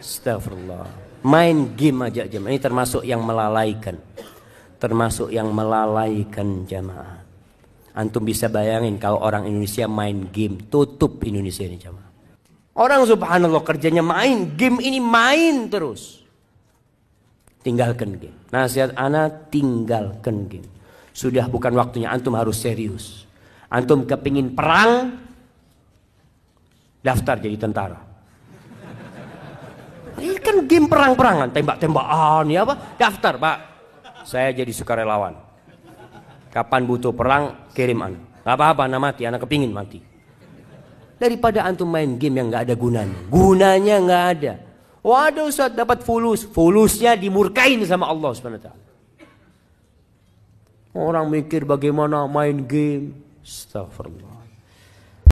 Astagfirullah. Main game aja jemaah. Ini termasuk yang melalaikan. Termasuk yang melalaikan jemaah. Antum bisa bayangin kalau orang Indonesia main game, tutup Indonesia ini jemaah. Orang subhanallah kerjanya main, game ini main terus. Tinggalkan game. Nasihat anak tinggalkan game. Sudah bukan waktunya antum harus serius. Antum kepingin perang, daftar jadi tentara. Ini kan game perang-perangan, tembak-tembakan, ya apa? Daftar, Pak. Saya jadi sukarelawan. Kapan butuh perang, kirim anak. Gak apa-apa, anak mati, anak kepingin mati. Daripada antum main game yang gak ada gunanya. Gunanya gak ada. Waduh saat dapat fulus. Fulusnya dimurkain sama Allah SWT. Orang mikir bagaimana main game. Astagfirullah.